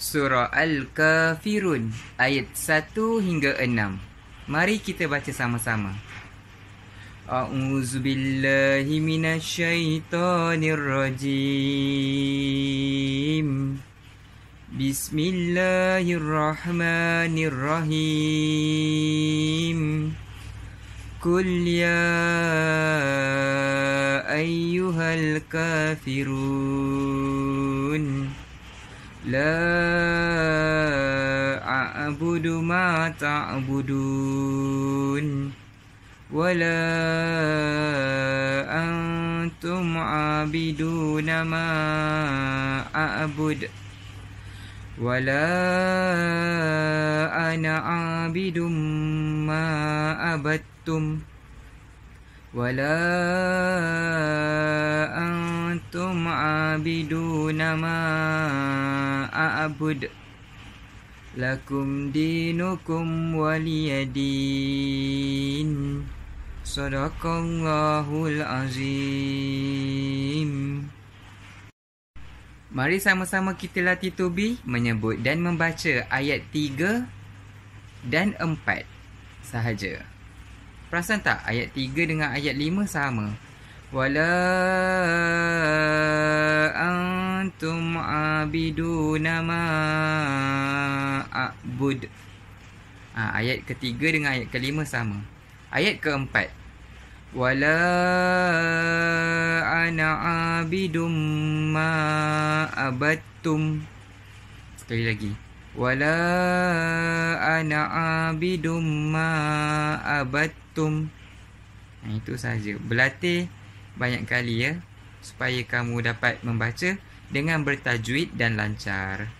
Surah Al-Kafirun ayat 1 hingga 6. Mari kita baca sama-sama. A'udzubillahi minasyaitonirrajim. Bismillahirrahmanirrahim. Kul ya ayyuhal kafirun. La a'budu ma ta'budun wa la antum a'biduna ma a'bud wa la ana a'bidum ma abattum wa la antum a'biduna ma a'bud a'bud Lakum dinukum waliyadin Sadaqallahul azim Mari sama-sama kita latih tubi menyebut dan membaca ayat 3 dan 4 sahaja. Perasan tak ayat 3 dengan ayat 5 sama? Wala antum a abiduna ma a'bud. Ha, ayat ketiga dengan ayat kelima sama. Ayat keempat. Wala ana abidum ma abattum. Sekali lagi. Wala ana abidum ma abattum. Nah, itu sahaja. Berlatih banyak kali ya. Supaya kamu dapat membaca dengan bertajwid dan lancar.